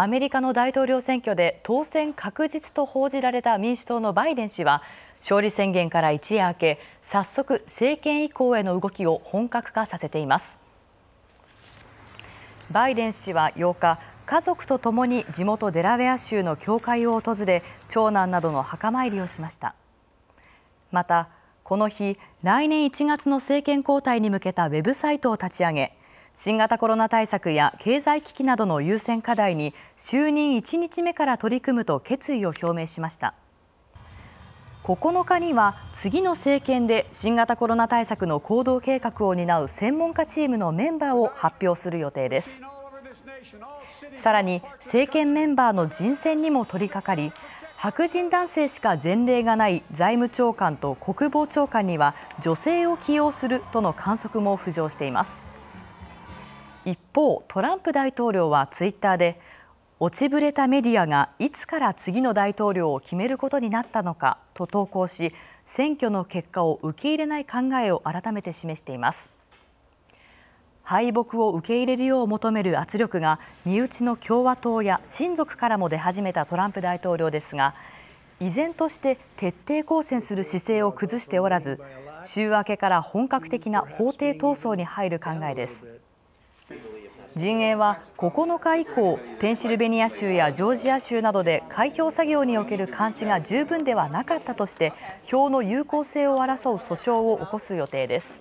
アメリカの大統領選挙で当選確実と報じられた民主党のバイデン氏は勝利宣言から一夜明け早速政権移行への動きを本格化させていますバイデン氏は8日家族とともに地元デラウェア州の教会を訪れ長男などの墓参りをしましたまたこの日来年1月の政権交代に向けたウェブサイトを立ち上げ新型コロナ対策や経済危機などの優先課題に就任1日目から取り組むと決意を表明しました9日には次の政権で新型コロナ対策の行動計画を担う専門家チームのメンバーを発表する予定ですさらに政権メンバーの人選にも取り掛かり白人男性しか前例がない財務長官と国防長官には女性を起用するとの観測も浮上しています一方トランプ大統領はツイッターで落ちぶれたメディアがいつから次の大統領を決めることになったのかと投稿し選挙の結果を受け入れない考えを改めて示しています敗北を受け入れるよう求める圧力が身内の共和党や親族からも出始めたトランプ大統領ですが依然として徹底抗戦する姿勢を崩しておらず週明けから本格的な法廷闘争に入る考えです陣営は9日以降ペンシルベニア州やジョージア州などで開票作業における監視が十分ではなかったとして票の有効性を争う訴訟を起こす予定です